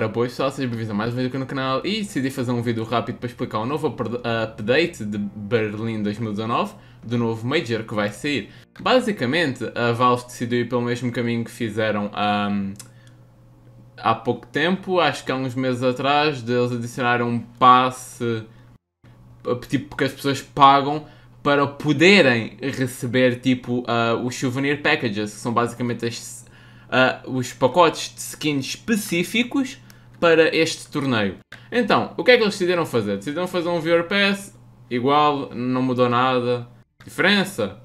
Ora, boas pessoal, sejam bem-vindos a mais um vídeo aqui no canal e decidi fazer um vídeo rápido para explicar o novo update de Berlim 2019, do novo Major que vai sair. Basicamente, a Valve decidiu ir pelo mesmo caminho que fizeram um, há pouco tempo, acho que há uns meses atrás, deles adicionaram um passe tipo que as pessoas pagam para poderem receber tipo uh, os souvenir packages, que são basicamente as, uh, os pacotes de skins específicos para este torneio. Então, o que é que eles decidiram fazer? Decidiram fazer um viewer pass, igual, não mudou nada. diferença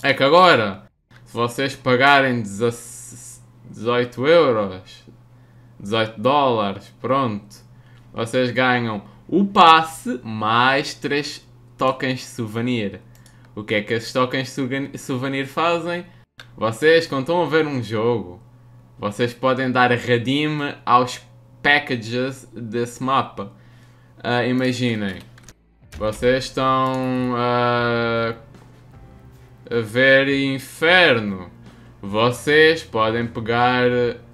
é que agora, se vocês pagarem 18 euros, 18 dólares, pronto, vocês ganham o passe mais 3 tokens de souvenir. O que é que esses tokens de souvenir fazem? Vocês, quando estão a ver um jogo, vocês podem dar redeem aos packages desse mapa. Uh, imaginem, vocês estão a ver inferno. Vocês podem pegar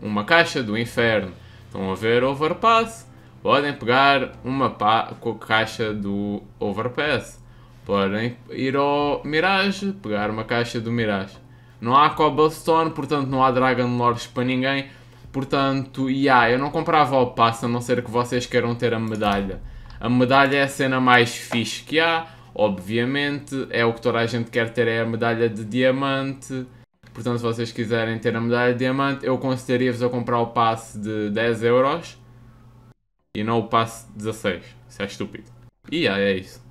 uma caixa do inferno. Estão a ver overpass. Podem pegar uma caixa do overpass. Podem ir ao Mirage, pegar uma caixa do Mirage. Não há cobblestone, portanto não há Dragon Lords para ninguém. Portanto, yeah, eu não comprava o passe a não ser que vocês queiram ter a medalha. A medalha é a cena mais fixe que há, obviamente. É o que toda a gente quer ter, é a medalha de diamante. Portanto, se vocês quiserem ter a medalha de diamante, eu consideraria-vos a comprar o passe de 10 euros e não o passe de 16. Isso é estúpido. E yeah, é isso.